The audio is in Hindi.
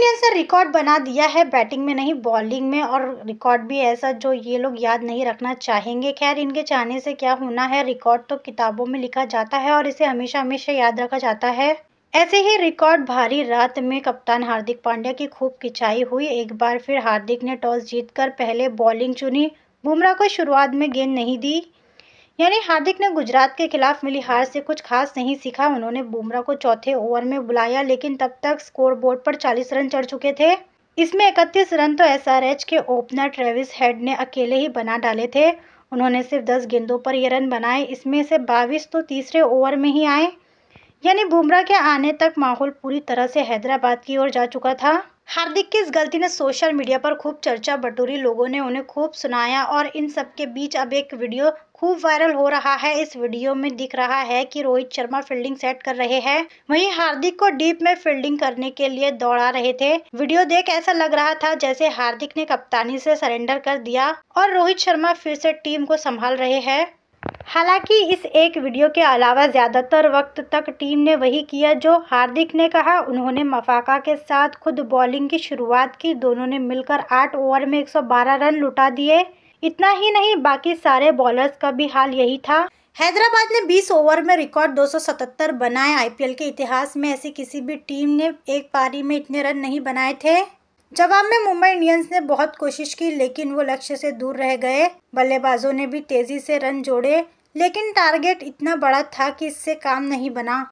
इंडियंस ने रिकॉर्ड बना दिया है बैटिंग में नहीं बॉलिंग में और रिकॉर्ड भी ऐसा जो ये लोग याद नहीं रखना चाहेंगे खैर इनके चाहने से क्या होना है रिकॉर्ड तो किताबों में लिखा जाता है और इसे हमेशा हमेशा याद रखा जाता है ऐसे ही रिकॉर्ड भारी रात में कप्तान हार्दिक पांड्या की खूब खिंचाई हुई एक बार फिर हार्दिक ने टॉस जीतकर पहले बॉलिंग चुनी बुमराह को शुरुआत में गेंद नहीं दी यानी हार्दिक ने गुजरात के खिलाफ मिली हार से कुछ खास नहीं सीखा उन्होंने बुमराह को चौथे ओवर में बुलाया लेकिन तब तक स्कोर बोर्ड पर 40 रन चढ़ चुके थे इसमें 31 रन तो एसआरएच के ओपनर ट्रेविस हेड ने अकेले ही बना डाले थे उन्होंने सिर्फ 10 गेंदों पर ये रन बनाए इसमें से 22 तो तीसरे ओवर में ही आए यानी बुमराह के आने तक माहौल पूरी तरह से हैदराबाद की ओर जा चुका था हार्दिक की इस गलती ने सोशल मीडिया पर खूब चर्चा बटोरी लोगों ने उन्हें खूब सुनाया और इन सब के बीच अब एक वीडियो खूब वायरल हो रहा है इस वीडियो में दिख रहा है कि रोहित शर्मा फील्डिंग सेट कर रहे हैं वहीं हार्दिक को डीप में फील्डिंग करने के लिए दौड़ा रहे थे वीडियो देख ऐसा लग रहा था जैसे हार्दिक ने कप्तानी से सरेंडर कर दिया और रोहित शर्मा फिर से टीम को संभाल रहे हैं हालांकि इस एक वीडियो के अलावा ज़्यादातर वक्त तक टीम ने वही किया जो हार्दिक ने कहा उन्होंने मफाका के साथ खुद बॉलिंग की शुरुआत की दोनों ने मिलकर आठ ओवर में 112 रन लुटा दिए इतना ही नहीं बाकी सारे बॉलर्स का भी हाल यही था हैदराबाद ने 20 ओवर में रिकॉर्ड 277 बनाए आईपीएल के इतिहास में ऐसी किसी भी टीम ने एक पारी में इतने रन नहीं बनाए थे जवाब में मुंबई इंडियंस ने बहुत कोशिश की लेकिन वो लक्ष्य से दूर रह गए बल्लेबाजों ने भी तेजी से रन जोड़े लेकिन टारगेट इतना बड़ा था कि इससे काम नहीं बना